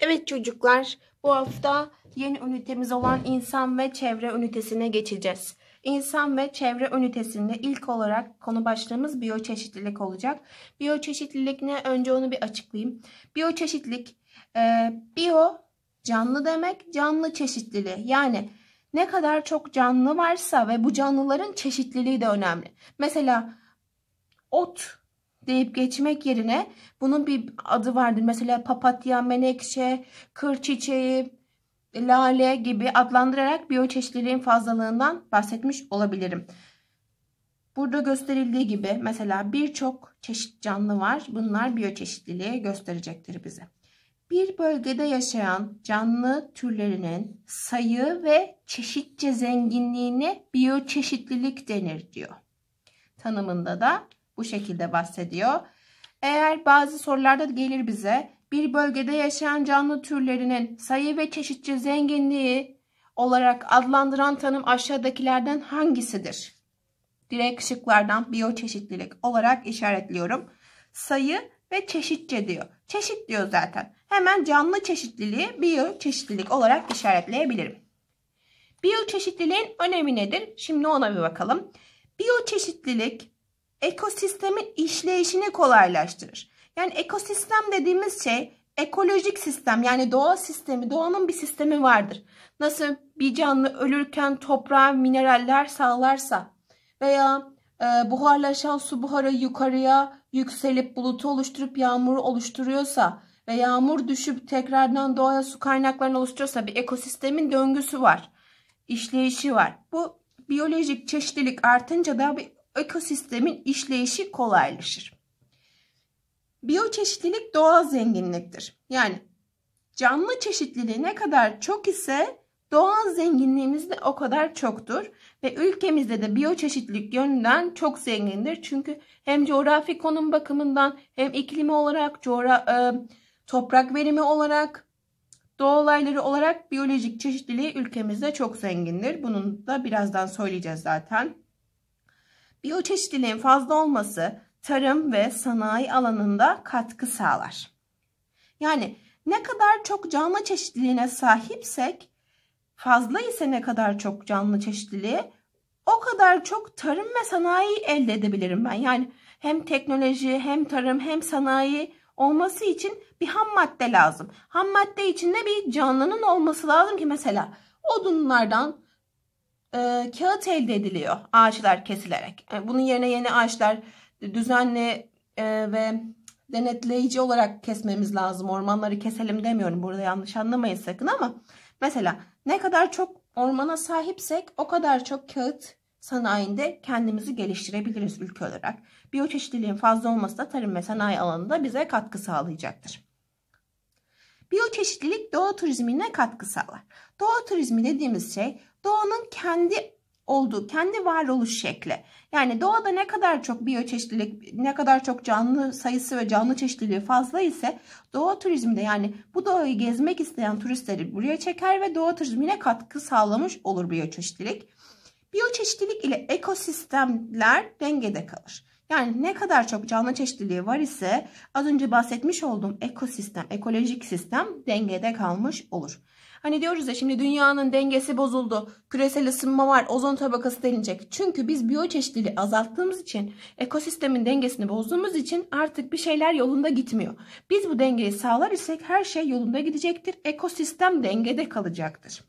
Evet çocuklar, bu hafta yeni ünitemiz olan insan ve çevre ünitesine geçeceğiz. İnsan ve çevre ünitesinde ilk olarak konu başlığımız biyoçeşitlilik olacak. Biyoçeşitlilik ne? Önce onu bir açıklayayım. Biyoçeşitlilik, e, bio canlı demek, canlı çeşitliliği. Yani ne kadar çok canlı varsa ve bu canlıların çeşitliliği de önemli. Mesela ot deyip geçmek yerine bunun bir adı vardır. Mesela papatya, menekşe, kır çiçeği, lale gibi adlandırarak biyoçeşitliliğin fazlalığından bahsetmiş olabilirim. Burada gösterildiği gibi mesela birçok çeşit canlı var. Bunlar biyoçeşitliliği gösterecektir bize. Bir bölgede yaşayan canlı türlerinin sayı ve çeşitçe zenginliğine biyoçeşitlilik denir diyor. Tanımında da bu şekilde bahsediyor. Eğer bazı sorularda gelir bize bir bölgede yaşayan canlı türlerinin sayı ve çeşitçi zenginliği olarak adlandıran tanım aşağıdakilerden hangisidir? Direkt şıklardan biyoçeşitlilik olarak işaretliyorum. Sayı ve çeşitçe diyor. Çeşit diyor zaten. Hemen canlı çeşitliliği biyoçeşitlilik olarak işaretleyebilirim. Biyoçeşitliliğin önemi nedir? Şimdi ona bir bakalım. Biyoçeşitlilik ekosistemin işleyişini kolaylaştırır. Yani ekosistem dediğimiz şey ekolojik sistem yani doğa sistemi, doğanın bir sistemi vardır. Nasıl bir canlı ölürken toprağa mineraller sağlarsa veya e, buharlaşan su buharı yukarıya yükselip bulutu oluşturup yağmuru oluşturuyorsa ve yağmur düşüp tekrardan doğaya su kaynaklarını oluşturuyorsa bir ekosistemin döngüsü var, işleyişi var. Bu biyolojik çeşitlilik artınca da bir ekosistemin işleyişi kolaylaşır. Biyoçeşitlilik doğal zenginliktir. Yani canlı çeşitliliği ne kadar çok ise doğal zenginliğimiz de o kadar çoktur. Ve ülkemizde de biyoçeşitlilik yönünden çok zengindir. Çünkü hem coğrafi konum bakımından hem iklimi olarak, coğra e, toprak verimi olarak, doğa olayları olarak biyolojik çeşitliliği ülkemizde çok zengindir. Bunun da birazdan söyleyeceğiz zaten. Biyoçeşitliliğin fazla olması tarım ve sanayi alanında katkı sağlar. Yani ne kadar çok canlı çeşitliliğine sahipsek, fazla ise ne kadar çok canlı çeşitliliği o kadar çok tarım ve sanayi elde edebilirim ben. Yani hem teknoloji hem tarım hem sanayi olması için bir ham madde lazım. Ham madde içinde bir canlının olması lazım ki mesela odunlardan e, kağıt elde ediliyor ağaçlar kesilerek. Yani ee, bunun yerine yeni ağaçlar düzenli e, ve denetleyici olarak kesmemiz lazım. Ormanları keselim demiyorum. Burada yanlış anlamayın sakın ama mesela ne kadar çok ormana sahipsek o kadar çok kağıt sanayinde kendimizi geliştirebiliriz ülke olarak. Biyoçeşitliliğin fazla olması da tarım ve sanayi alanında bize katkı sağlayacaktır. Biyoçeşitlilik doğa turizmine katkı sağlar. Doğa turizmi dediğimiz şey doğanın kendi olduğu, kendi varoluş şekli. Yani doğada ne kadar çok biyoçeşitlilik, ne kadar çok canlı sayısı ve canlı çeşitliliği fazla ise doğa turizminde yani bu doğayı gezmek isteyen turistleri buraya çeker ve doğa turizmine katkı sağlamış olur biyoçeşitlilik. Biyoçeşitlilik ile ekosistemler dengede kalır. Yani ne kadar çok canlı çeşitliliği var ise az önce bahsetmiş olduğum ekosistem, ekolojik sistem dengede kalmış olur. Hani diyoruz ya şimdi dünyanın dengesi bozuldu. Küresel ısınma var. Ozon tabakası delinecek. Çünkü biz biyoçeşitliliği azalttığımız için ekosistemin dengesini bozduğumuz için artık bir şeyler yolunda gitmiyor. Biz bu dengeyi sağlar isek her şey yolunda gidecektir. Ekosistem dengede kalacaktır.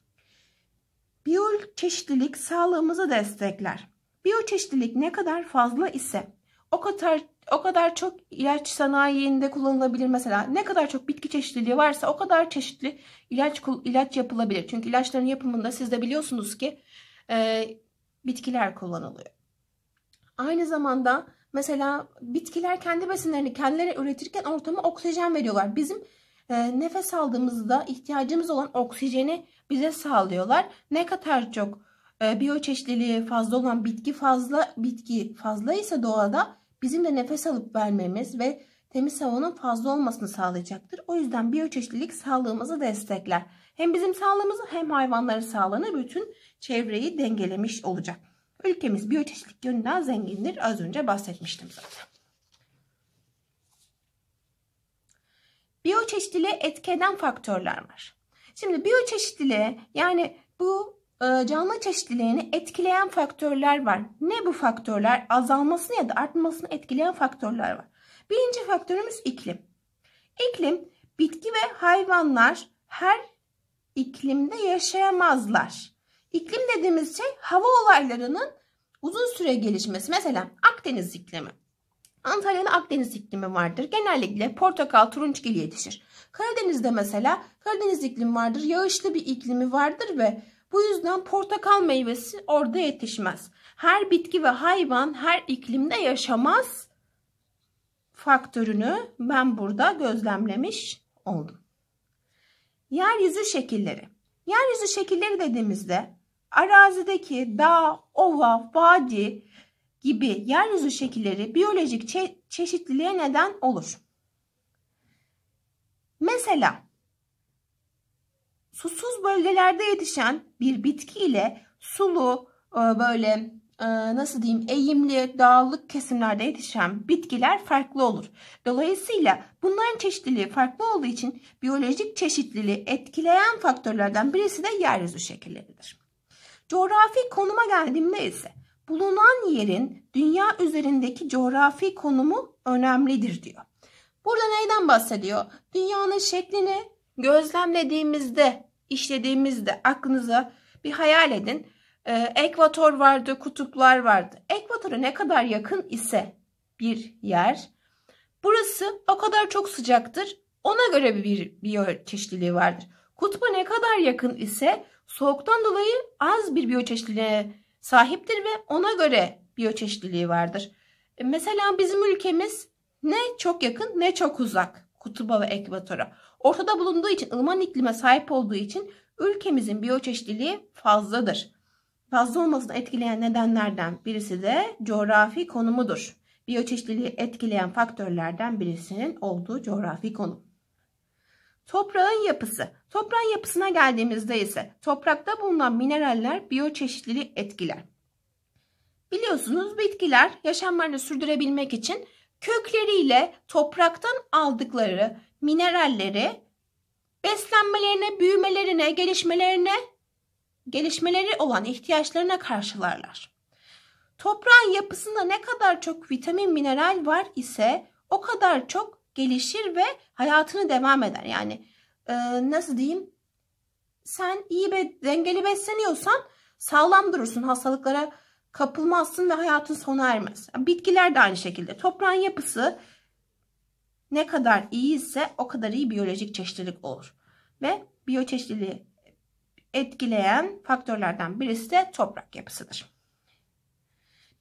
Biyoçeşitlilik sağlığımızı destekler. Biyoçeşitlilik ne kadar fazla ise o kadar o kadar çok ilaç sanayiinde kullanılabilir mesela. Ne kadar çok bitki çeşitliliği varsa o kadar çeşitli ilaç ilaç yapılabilir. Çünkü ilaçların yapımında siz de biliyorsunuz ki e, bitkiler kullanılıyor. Aynı zamanda mesela bitkiler kendi besinlerini kendileri üretirken ortama oksijen veriyorlar. Bizim e, nefes aldığımızda ihtiyacımız olan oksijeni bize sağlıyorlar. Ne kadar çok e, biyoçeşitliliği fazla olan bitki fazla bitki fazla ise doğada bizim de nefes alıp vermemiz ve temiz havanın fazla olmasını sağlayacaktır. O yüzden biyoçeşitlilik sağlığımızı destekler. Hem bizim sağlığımızı hem hayvanların sağlığını bütün çevreyi dengelemiş olacak. Ülkemiz biyoçeşitlilik yönünden zengindir. Az önce bahsetmiştim zaten. Biyoçeşitliliğe etki faktörler var. Şimdi biyoçeşitliliğe yani bu ee, canlı çeşitliliğini etkileyen faktörler var. Ne bu faktörler? Azalmasını ya da artmasını etkileyen faktörler var. Birinci faktörümüz iklim. İklim bitki ve hayvanlar her iklimde yaşayamazlar. İklim dediğimiz şey hava olaylarının uzun süre gelişmesi. Mesela Akdeniz iklimi. Antalya'nın Akdeniz iklimi vardır. Genellikle portakal, turunçgil yetişir. Karadeniz'de mesela Karadeniz iklimi vardır. Yağışlı bir iklimi vardır ve bu yüzden portakal meyvesi orada yetişmez. Her bitki ve hayvan her iklimde yaşamaz faktörünü ben burada gözlemlemiş oldum. Yeryüzü şekilleri. Yeryüzü şekilleri dediğimizde arazideki dağ, ova, vadi gibi yeryüzü şekilleri biyolojik çe- çeşitliliğe neden olur. Mesela susuz bölgelerde yetişen bir bitki ile sulu e, böyle e, nasıl diyeyim eğimli dağlık kesimlerde yetişen bitkiler farklı olur. Dolayısıyla bunların çeşitliliği farklı olduğu için biyolojik çeşitliliği etkileyen faktörlerden birisi de yeryüzü şekilleridir. Coğrafi konuma geldiğimde ise bulunan yerin dünya üzerindeki coğrafi konumu önemlidir diyor. Burada neyden bahsediyor? Dünyanın şeklini gözlemlediğimizde işlediğimizde aklınıza bir hayal edin. E, ekvator vardı, kutuplar vardı. Ekvatora ne kadar yakın ise bir yer, burası o kadar çok sıcaktır. Ona göre bir biyoçeşitliliği vardır. Kutba ne kadar yakın ise soğuktan dolayı az bir biyoçeşitliliğe sahiptir ve ona göre biyoçeşitliliği vardır. Ee, mesela bizim ülkemiz ne çok yakın ne çok uzak kutuba ve ekvatora. Ortada bulunduğu için ılıman iklime sahip olduğu için ülkemizin biyoçeşitliliği fazladır. Fazla olmasını etkileyen nedenlerden birisi de coğrafi konumudur. Biyoçeşitliliği etkileyen faktörlerden birisinin olduğu coğrafi konum. Toprağın yapısı. Toprağın yapısına geldiğimizde ise toprakta bulunan mineraller biyoçeşitliliği etkiler. Biliyorsunuz bitkiler yaşamlarını sürdürebilmek için kökleriyle topraktan aldıkları mineralleri beslenmelerine, büyümelerine, gelişmelerine, gelişmeleri olan ihtiyaçlarına karşılarlar. Toprağın yapısında ne kadar çok vitamin, mineral var ise o kadar çok gelişir ve hayatını devam eder. Yani e, nasıl diyeyim? Sen iyi ve dengeli besleniyorsan sağlam durursun. Hastalıklara kapılmazsın ve hayatın sona ermez. Bitkiler de aynı şekilde. Toprağın yapısı ne kadar iyi ise o kadar iyi biyolojik çeşitlilik olur. Ve biyoçeşitliliği etkileyen faktörlerden birisi de toprak yapısıdır.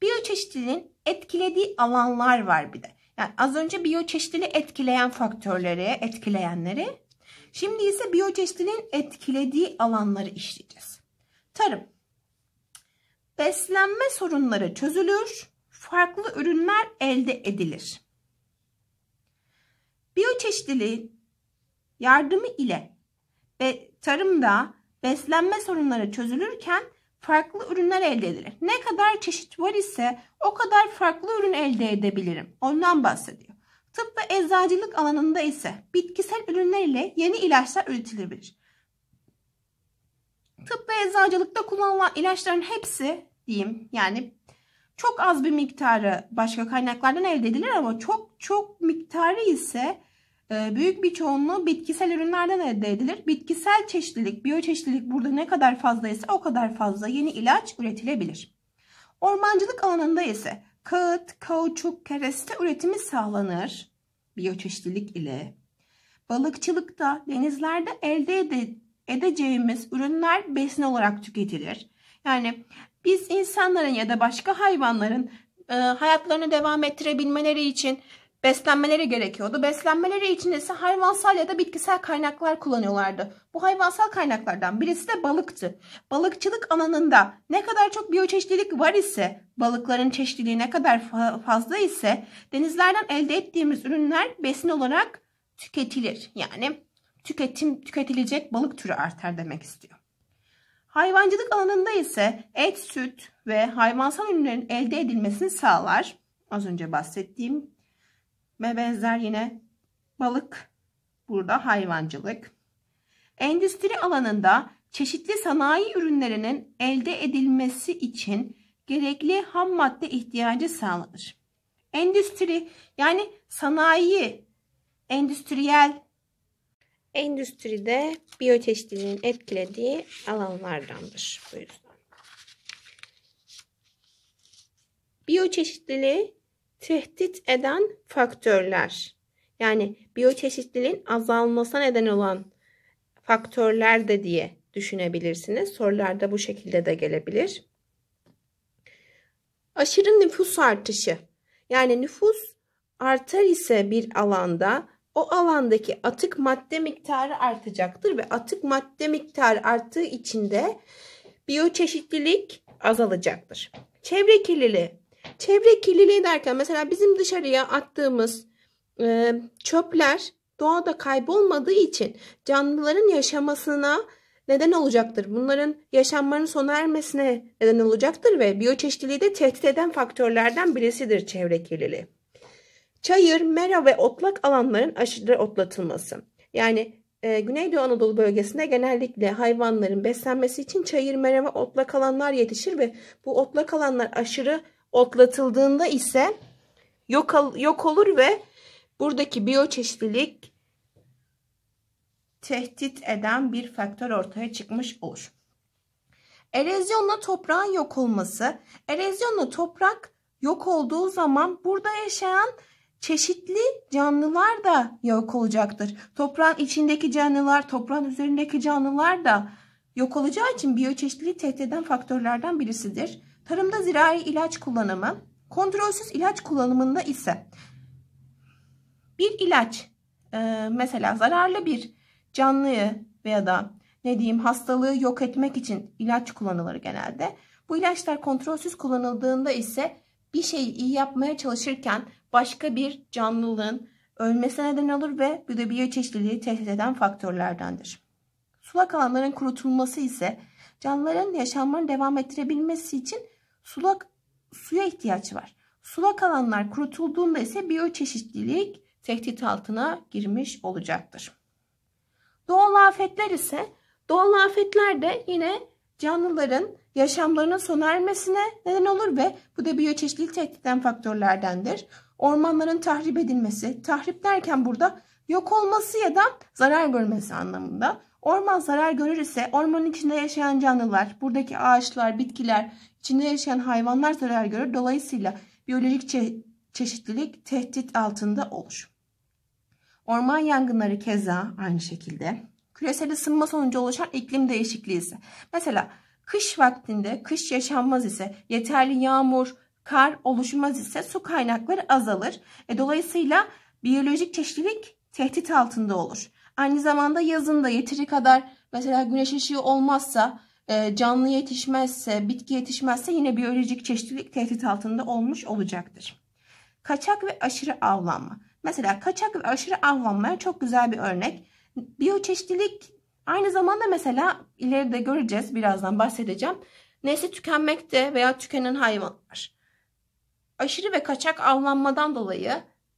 Biyoçeşitliliğin etkilediği alanlar var bir de. Yani az önce biyoçeşitliliği etkileyen faktörleri, etkileyenleri. Şimdi ise biyoçeşitliliğin etkilediği alanları işleyeceğiz. Tarım. Beslenme sorunları çözülür, farklı ürünler elde edilir biyoçeşitliliğin yardımı ile ve tarımda beslenme sorunları çözülürken farklı ürünler elde edilir. Ne kadar çeşit var ise o kadar farklı ürün elde edebilirim. Ondan bahsediyor. Tıp ve eczacılık alanında ise bitkisel ürünler ile yeni ilaçlar üretilebilir. Tıp ve eczacılıkta kullanılan ilaçların hepsi diyeyim yani çok az bir miktarı başka kaynaklardan elde edilir ama çok çok miktarı ise ee, büyük bir çoğunluğu bitkisel ürünlerden elde edilir. Bitkisel çeşitlilik, biyoçeşitlilik burada ne kadar fazlaysa o kadar fazla yeni ilaç üretilebilir. Ormancılık alanında ise kağıt, kauçuk, kereste üretimi sağlanır biyoçeşitlilik ile. Balıkçılıkta denizlerde elde ede, edeceğimiz ürünler besin olarak tüketilir. Yani biz insanların ya da başka hayvanların e, hayatlarını devam ettirebilmeleri için beslenmeleri gerekiyordu. Beslenmeleri için ise hayvansal ya da bitkisel kaynaklar kullanıyorlardı. Bu hayvansal kaynaklardan birisi de balıktı. Balıkçılık alanında ne kadar çok biyoçeşitlilik var ise, balıkların çeşitliliği ne kadar fazla ise denizlerden elde ettiğimiz ürünler besin olarak tüketilir. Yani tüketim tüketilecek balık türü artar demek istiyor. Hayvancılık alanında ise et, süt ve hayvansal ürünlerin elde edilmesini sağlar. Az önce bahsettiğim ve benzer yine balık burada hayvancılık. Endüstri alanında çeşitli sanayi ürünlerinin elde edilmesi için gerekli ham madde ihtiyacı sağlanır. Endüstri yani sanayi, endüstriyel endüstride biyoçeşitliliğin etkilediği alanlardandır bu yüzden. Biyoçeşitliliği tehdit eden faktörler yani biyoçeşitliliğin azalmasına neden olan faktörler de diye düşünebilirsiniz. Sorularda bu şekilde de gelebilir. Aşırı nüfus artışı. Yani nüfus artar ise bir alanda o alandaki atık madde miktarı artacaktır ve atık madde miktarı arttığı için de biyoçeşitlilik azalacaktır. Çevre kirliliği Çevre kirliliği derken mesela bizim dışarıya attığımız e, çöpler doğada kaybolmadığı için canlıların yaşamasına neden olacaktır. Bunların yaşamlarının sona ermesine neden olacaktır ve biyoçeşitliliği de tehdit eden faktörlerden birisidir çevre kirliliği. Çayır, mera ve otlak alanların aşırı otlatılması. Yani e, Güneydoğu Anadolu bölgesinde genellikle hayvanların beslenmesi için çayır, mera ve otlak alanlar yetişir ve bu otlak alanlar aşırı otlatıldığında ise yok, yok olur ve buradaki biyoçeşitlilik tehdit eden bir faktör ortaya çıkmış olur. Erozyonla toprağın yok olması, erozyonla toprak yok olduğu zaman burada yaşayan çeşitli canlılar da yok olacaktır. Toprağın içindeki canlılar, toprağın üzerindeki canlılar da yok olacağı için biyoçeşitliliği tehdit eden faktörlerden birisidir. Tarımda zirai ilaç kullanımı, kontrolsüz ilaç kullanımında ise bir ilaç e, mesela zararlı bir canlıyı veya da ne diyeyim hastalığı yok etmek için ilaç kullanılır genelde. Bu ilaçlar kontrolsüz kullanıldığında ise bir şeyi iyi yapmaya çalışırken başka bir canlılığın ölmesine neden olur ve bu da biyoçeşitliliği tehdit eden faktörlerdendir. Sulak alanların kurutulması ise canlıların yaşamlarını devam ettirebilmesi için Sulak suya ihtiyaç var. Sulak alanlar kurutulduğunda ise biyoçeşitlilik tehdit altına girmiş olacaktır. Doğal afetler ise doğal afetler de yine canlıların yaşamlarının sona ermesine neden olur ve bu da biyoçeşitlilik tehdit eden faktörlerdendir. Ormanların tahrip edilmesi, tahrip derken burada yok olması ya da zarar görmesi anlamında Orman zarar görür ise ormanın içinde yaşayan canlılar, buradaki ağaçlar, bitkiler, içinde yaşayan hayvanlar zarar görür. Dolayısıyla biyolojik çe çeşitlilik tehdit altında olur. Orman yangınları keza aynı şekilde. Küresel ısınma sonucu oluşan iklim değişikliği ise. Mesela kış vaktinde kış yaşanmaz ise yeterli yağmur, kar oluşmaz ise su kaynakları azalır. E, dolayısıyla biyolojik çeşitlilik tehdit altında olur. Aynı zamanda yazın da yeteri kadar mesela güneş ışığı olmazsa, e, canlı yetişmezse, bitki yetişmezse yine biyolojik çeşitlilik tehdit altında olmuş olacaktır. Kaçak ve aşırı avlanma. Mesela kaçak ve aşırı avlanmaya çok güzel bir örnek. Biyoçeşitlilik aynı zamanda mesela ileride göreceğiz birazdan bahsedeceğim. Nesli tükenmekte veya tükenen hayvanlar. Aşırı ve kaçak avlanmadan dolayı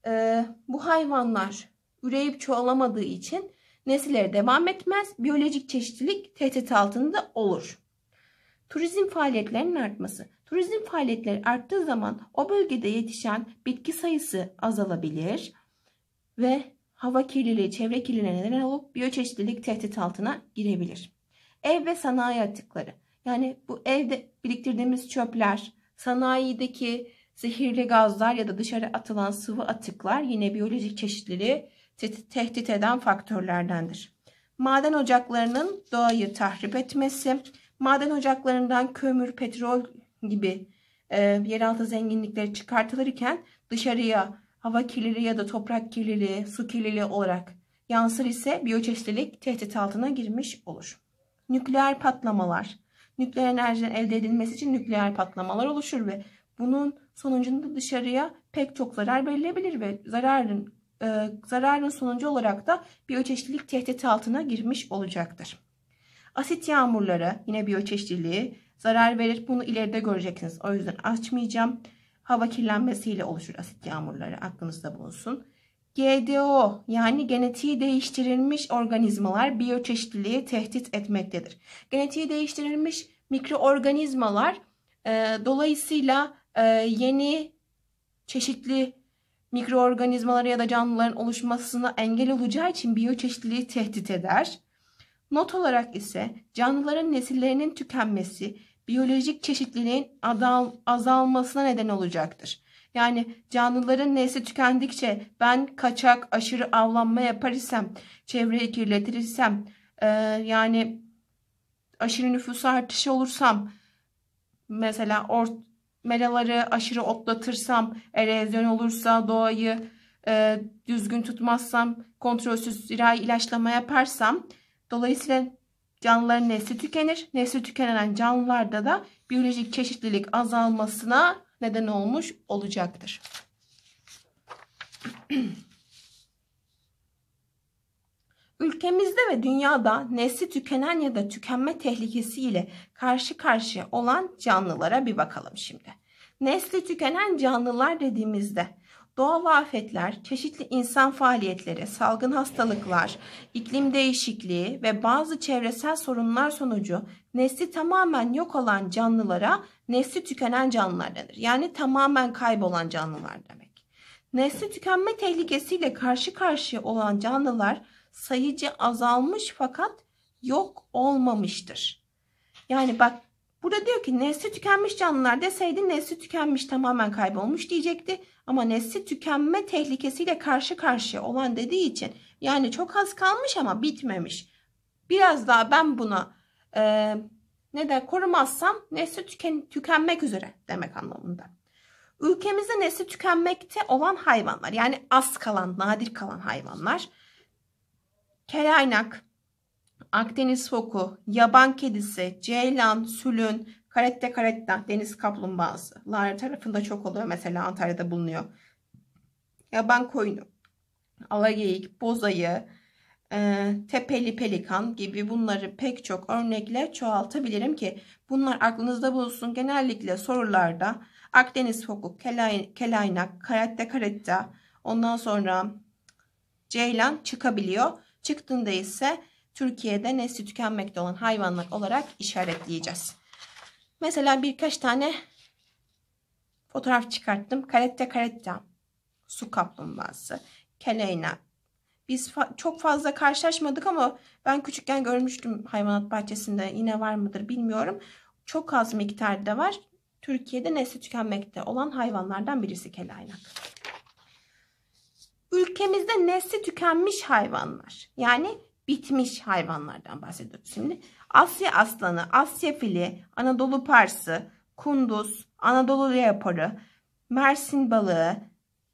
e, bu hayvanlar üreyip çoğalamadığı için nesillere devam etmez, biyolojik çeşitlilik tehdit altında olur. Turizm faaliyetlerinin artması. Turizm faaliyetleri arttığı zaman o bölgede yetişen bitki sayısı azalabilir ve hava kirliliği, çevre kirliliğine neden olup biyoçeşitlilik tehdit altına girebilir. Ev ve sanayi atıkları. Yani bu evde biriktirdiğimiz çöpler, sanayideki zehirli gazlar ya da dışarı atılan sıvı atıklar yine biyolojik çeşitliliği tehdit eden faktörlerdendir. Maden ocaklarının doğayı tahrip etmesi, maden ocaklarından kömür, petrol gibi e, yeraltı zenginlikleri çıkartılırken dışarıya hava kirliliği ya da toprak kirliliği, su kirliliği olarak yansır ise biyoçeşitlilik tehdit altına girmiş olur. Nükleer patlamalar. Nükleer enerjinin elde edilmesi için nükleer patlamalar oluşur ve bunun sonucunda dışarıya pek çok zarar verilebilir ve zararın e, zararın sonucu olarak da biyoçeşitlilik tehditi altına girmiş olacaktır. Asit yağmurları yine biyoçeşitliliği zarar verir. Bunu ileride göreceksiniz. O yüzden açmayacağım. Hava kirlenmesiyle oluşur asit yağmurları. Aklınızda bulunsun. GDO yani genetiği değiştirilmiş organizmalar biyoçeşitliliği tehdit etmektedir. Genetiği değiştirilmiş mikroorganizmalar e, dolayısıyla e, yeni çeşitli mikroorganizmalara ya da canlıların oluşmasına engel olacağı için biyoçeşitliliği tehdit eder. Not olarak ise canlıların nesillerinin tükenmesi biyolojik çeşitliliğin azalmasına neden olacaktır. Yani canlıların nesli tükendikçe ben kaçak aşırı avlanma yapar isem, çevreyi kirletir e, yani aşırı nüfus artışı olursam mesela or, meraları aşırı otlatırsam, erozyon olursa doğayı e, düzgün tutmazsam, kontrolsüz zirai ilaçlama yaparsam dolayısıyla canlıların nesli tükenir. Nesli tükenen canlılarda da biyolojik çeşitlilik azalmasına neden olmuş olacaktır. Ülkemizde ve dünyada nesli tükenen ya da tükenme tehlikesiyle karşı karşıya olan canlılara bir bakalım şimdi. Nesli tükenen canlılar dediğimizde doğal afetler, çeşitli insan faaliyetleri, salgın hastalıklar, iklim değişikliği ve bazı çevresel sorunlar sonucu nesli tamamen yok olan canlılara nesli tükenen canlılar denir. Yani tamamen kaybolan canlılar demek. Nesli tükenme tehlikesiyle karşı karşıya olan canlılar sayıcı azalmış fakat yok olmamıştır. Yani bak burada diyor ki nesli tükenmiş canlılar deseydi nesli tükenmiş tamamen kaybolmuş diyecekti. Ama nesli tükenme tehlikesiyle karşı karşıya olan dediği için yani çok az kalmış ama bitmemiş. Biraz daha ben buna e, ne de korumazsam nesli tüken, tükenmek üzere demek anlamında. Ülkemizde nesli tükenmekte olan hayvanlar yani az kalan nadir kalan hayvanlar Kelaynak, Akdeniz foku, yaban kedisi, ceylan, sülün, karette karetta, deniz kaplumbağası. Lara tarafında çok oluyor mesela Antalya'da bulunuyor. Yaban koyunu, alageyik, bozayı, e, tepeli pelikan gibi bunları pek çok örnekle çoğaltabilirim ki bunlar aklınızda bulunsun. Genellikle sorularda Akdeniz foku, kelay, kelaynak, karette karetta, ondan sonra ceylan çıkabiliyor. Çıktığında ise Türkiye'de nesli tükenmekte olan hayvanlar olarak işaretleyeceğiz. Mesela birkaç tane fotoğraf çıkarttım. Karette karette su kaplumbağası, keleyna. Biz fa çok fazla karşılaşmadık ama ben küçükken görmüştüm hayvanat bahçesinde yine var mıdır bilmiyorum. Çok az miktarda var. Türkiye'de nesli tükenmekte olan hayvanlardan birisi kelaynak. Ülkemizde nesli tükenmiş hayvanlar yani bitmiş hayvanlardan bahsediyoruz şimdi. Asya aslanı, Asya fili, Anadolu parsı, kunduz, Anadolu leoparı, Mersin balığı,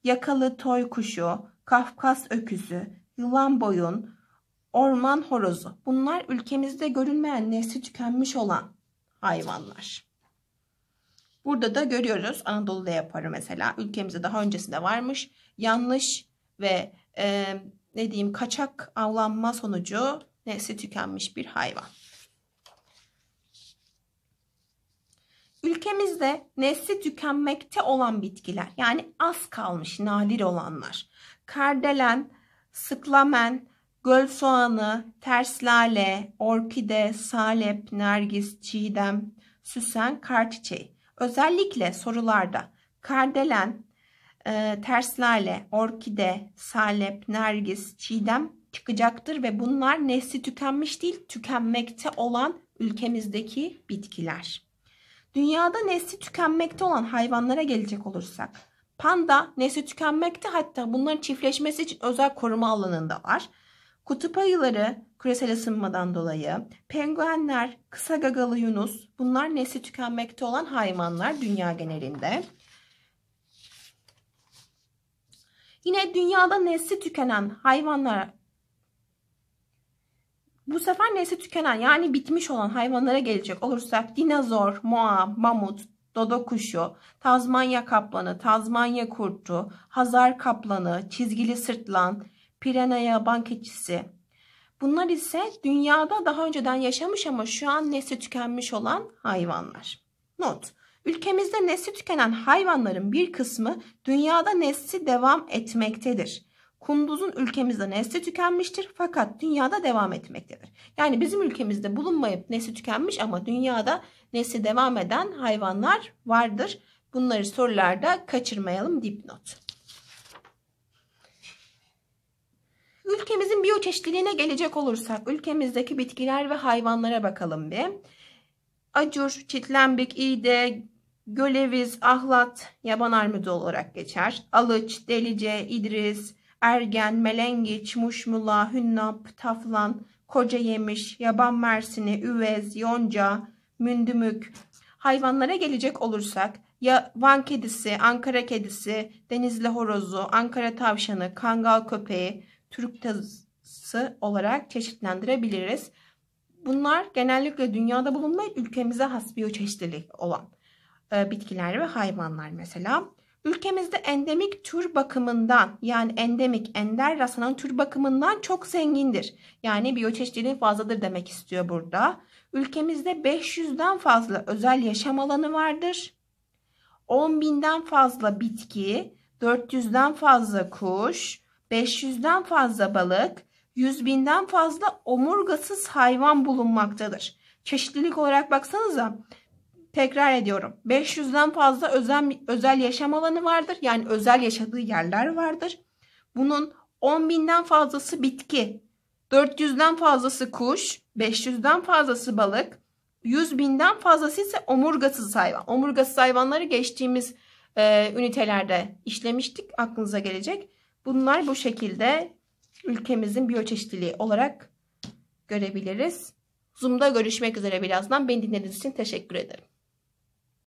yakalı toy kuşu, Kafkas öküzü, yılan boyun, orman horozu. Bunlar ülkemizde görünmeyen nesli tükenmiş olan hayvanlar. Burada da görüyoruz Anadolu'da yaparı mesela. Ülkemizde daha öncesinde varmış. Yanlış ve e, ne diyeyim kaçak avlanma sonucu nesli tükenmiş bir hayvan. Ülkemizde nesli tükenmekte olan bitkiler yani az kalmış nadir olanlar. Kardelen, sıklamen, göl soğanı, terslale, orkide, salep, nergis, çiğdem, süsen, kar çiçeği. Özellikle sorularda kardelen, e, terslerle orkide, salep, nergis, çiğdem çıkacaktır ve bunlar nesli tükenmiş değil tükenmekte olan ülkemizdeki bitkiler. Dünyada nesli tükenmekte olan hayvanlara gelecek olursak panda nesli tükenmekte hatta bunların çiftleşmesi için özel koruma alanında var. Kutup ayıları küresel ısınmadan dolayı, penguenler, kısa gagalı yunus bunlar nesli tükenmekte olan hayvanlar dünya genelinde. Yine dünyada nesli tükenen hayvanlara bu sefer nesli tükenen yani bitmiş olan hayvanlara gelecek olursak dinozor, moa, mamut, dodo kuşu, Tazmanya kaplanı, Tazmanya kurtu, Hazar kaplanı, çizgili sırtlan, Piranha bankeçisi. Bunlar ise dünyada daha önceden yaşamış ama şu an nesli tükenmiş olan hayvanlar. Not. Ülkemizde nesli tükenen hayvanların bir kısmı dünyada nesli devam etmektedir. Kunduzun ülkemizde nesli tükenmiştir fakat dünyada devam etmektedir. Yani bizim ülkemizde bulunmayıp nesli tükenmiş ama dünyada nesli devam eden hayvanlar vardır. Bunları sorularda kaçırmayalım dipnot. Ülkemizin biyoçeşitliliğine gelecek olursak ülkemizdeki bitkiler ve hayvanlara bakalım bir. Acur, çitlenbik, iğde, Göleviz, Ahlat, yaban armudu olarak geçer. Alıç, Delice, İdris, Ergen, Melengiç, Muşmula, Hünnap, Taflan, Koca Yemiş, Yaban Mersini, Üvez, Yonca, Mündümük. Hayvanlara gelecek olursak ya Van kedisi, Ankara kedisi, Denizli horozu, Ankara tavşanı, kangal köpeği, Türk tazısı olarak çeşitlendirebiliriz. Bunlar genellikle dünyada bulunmayan ülkemize has biyoçeşitlilik olan e, bitkiler ve hayvanlar mesela. Ülkemizde endemik tür bakımından yani endemik ender rastlanan tür bakımından çok zengindir. Yani biyoçeşitliliğin fazladır demek istiyor burada. Ülkemizde 500'den fazla özel yaşam alanı vardır. 10.000'den fazla bitki, 400'den fazla kuş, 500'den fazla balık, 100.000'den fazla omurgasız hayvan bulunmaktadır. Çeşitlilik olarak baksanıza tekrar ediyorum. 500'den fazla özel, özel yaşam alanı vardır. Yani özel yaşadığı yerler vardır. Bunun 10.000'den fazlası bitki, 400'den fazlası kuş, 500'den fazlası balık, 100.000'den fazlası ise omurgasız hayvan. Omurgasız hayvanları geçtiğimiz e, ünitelerde işlemiştik. Aklınıza gelecek. Bunlar bu şekilde ülkemizin biyoçeşitliliği olarak görebiliriz. Zoom'da görüşmek üzere birazdan. Beni dinlediğiniz için teşekkür ederim.